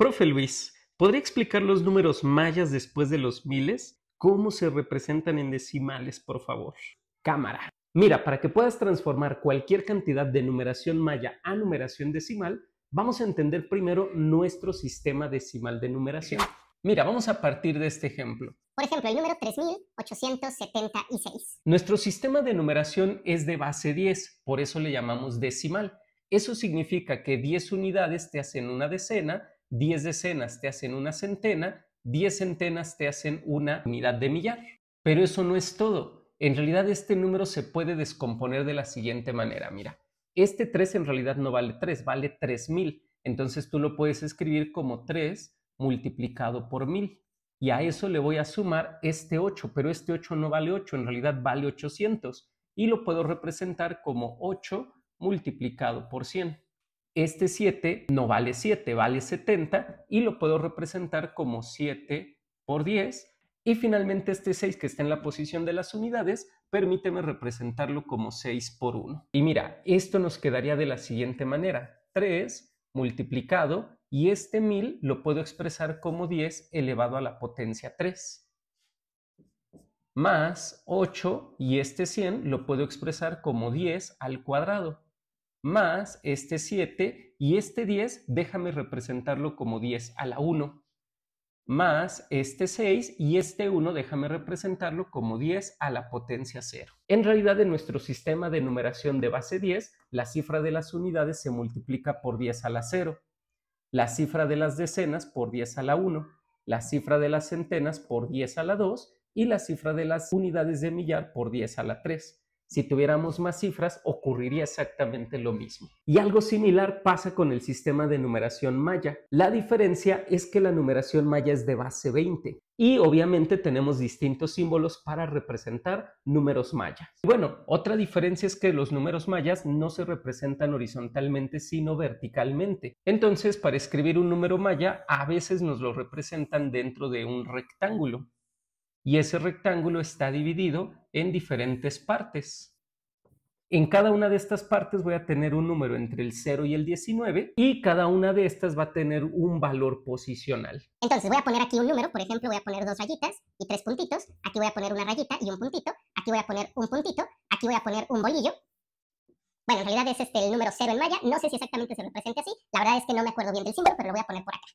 Profe Luis, ¿podría explicar los números mayas después de los miles? ¿Cómo se representan en decimales, por favor? Cámara. Mira, para que puedas transformar cualquier cantidad de numeración maya a numeración decimal, vamos a entender primero nuestro sistema decimal de numeración. Mira, vamos a partir de este ejemplo. Por ejemplo, el número 3876. Nuestro sistema de numeración es de base 10, por eso le llamamos decimal. Eso significa que 10 unidades te hacen una decena 10 decenas te hacen una centena, 10 centenas te hacen una unidad de millar. Pero eso no es todo. En realidad este número se puede descomponer de la siguiente manera. Mira, este 3 en realidad no vale 3, vale 3000. Entonces tú lo puedes escribir como 3 multiplicado por 1000. Y a eso le voy a sumar este 8, pero este 8 no vale 8, en realidad vale 800. Y lo puedo representar como 8 multiplicado por 100. Este 7 no vale 7, vale 70 y lo puedo representar como 7 por 10. Y finalmente este 6 que está en la posición de las unidades, permíteme representarlo como 6 por 1. Y mira, esto nos quedaría de la siguiente manera. 3 multiplicado y este 1000 lo puedo expresar como 10 elevado a la potencia 3. Más 8 y este 100 lo puedo expresar como 10 al cuadrado más este 7 y este 10, déjame representarlo como 10 a la 1, más este 6 y este 1, déjame representarlo como 10 a la potencia 0. En realidad, en nuestro sistema de numeración de base 10, la cifra de las unidades se multiplica por 10 a la 0, la cifra de las decenas por 10 a la 1, la cifra de las centenas por 10 a la 2 y la cifra de las unidades de millar por 10 a la 3 si tuviéramos más cifras, ocurriría exactamente lo mismo. Y algo similar pasa con el sistema de numeración maya. La diferencia es que la numeración maya es de base 20 y obviamente tenemos distintos símbolos para representar números mayas. Bueno, otra diferencia es que los números mayas no se representan horizontalmente sino verticalmente. Entonces, para escribir un número maya, a veces nos lo representan dentro de un rectángulo y ese rectángulo está dividido en diferentes partes. En cada una de estas partes voy a tener un número entre el 0 y el 19 y cada una de estas va a tener un valor posicional. Entonces voy a poner aquí un número, por ejemplo voy a poner dos rayitas y tres puntitos, aquí voy a poner una rayita y un puntito, aquí voy a poner un puntito, aquí voy a poner un bolillo. Bueno, en realidad es este el número 0 en maya, no sé si exactamente se representa así, la verdad es que no me acuerdo bien del símbolo, pero lo voy a poner por acá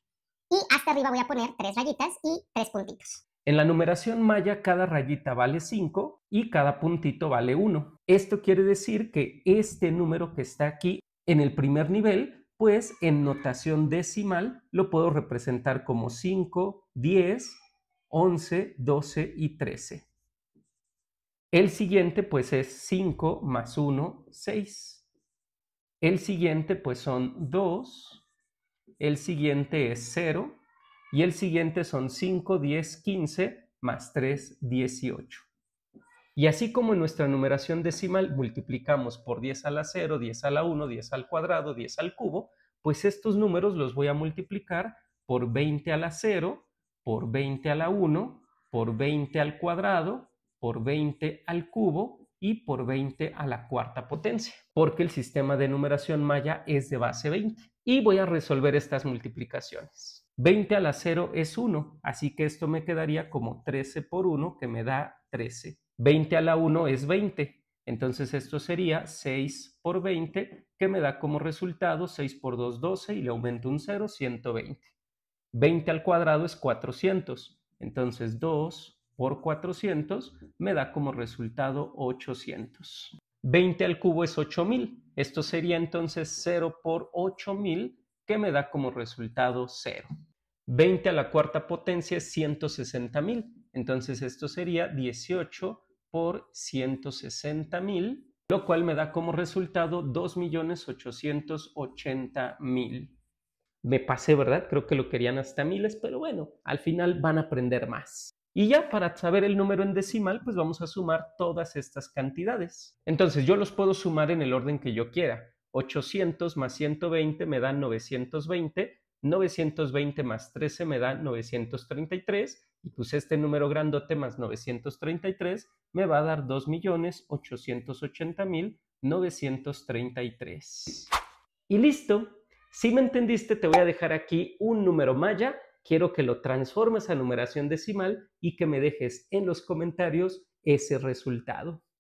y hasta arriba voy a poner tres rayitas y tres puntitos. En la numeración maya cada rayita vale 5 y cada puntito vale 1. Esto quiere decir que este número que está aquí en el primer nivel, pues en notación decimal lo puedo representar como 5, 10, 11, 12 y 13. El siguiente pues es 5 más 1, 6. El siguiente pues son 2, el siguiente es 0 y el siguiente son 5, 10, 15 más 3, 18. Y así como en nuestra numeración decimal multiplicamos por 10 a la 0, 10 a la 1, 10 al cuadrado, 10 al cubo, pues estos números los voy a multiplicar por 20 a la 0, por 20 a la 1, por 20 al cuadrado, por 20 al cubo y por 20 a la cuarta potencia, porque el sistema de numeración maya es de base 20 y voy a resolver estas multiplicaciones. 20 a la 0 es 1, así que esto me quedaría como 13 por 1, que me da 13. 20 a la 1 es 20, entonces esto sería 6 por 20, que me da como resultado 6 por 2, 12, y le aumento un 0, 120. 20 al cuadrado es 400, entonces 2 por 400 me da como resultado 800. 20 al cubo es 8000, esto sería entonces 0 por 8000, que me da como resultado 0. 20 a la cuarta potencia es 160.000. Entonces esto sería 18 por 160.000, lo cual me da como resultado 2.880.000. Me pasé, ¿verdad? Creo que lo querían hasta miles, pero bueno, al final van a aprender más. Y ya para saber el número en decimal, pues vamos a sumar todas estas cantidades. Entonces yo los puedo sumar en el orden que yo quiera. 800 más 120 me da 920, 920 más 13 me da 933, y pues este número grandote más 933 me va a dar 2.880.933. Y listo. Si me entendiste, te voy a dejar aquí un número maya Quiero que lo transformes a numeración decimal y que me dejes en los comentarios ese resultado.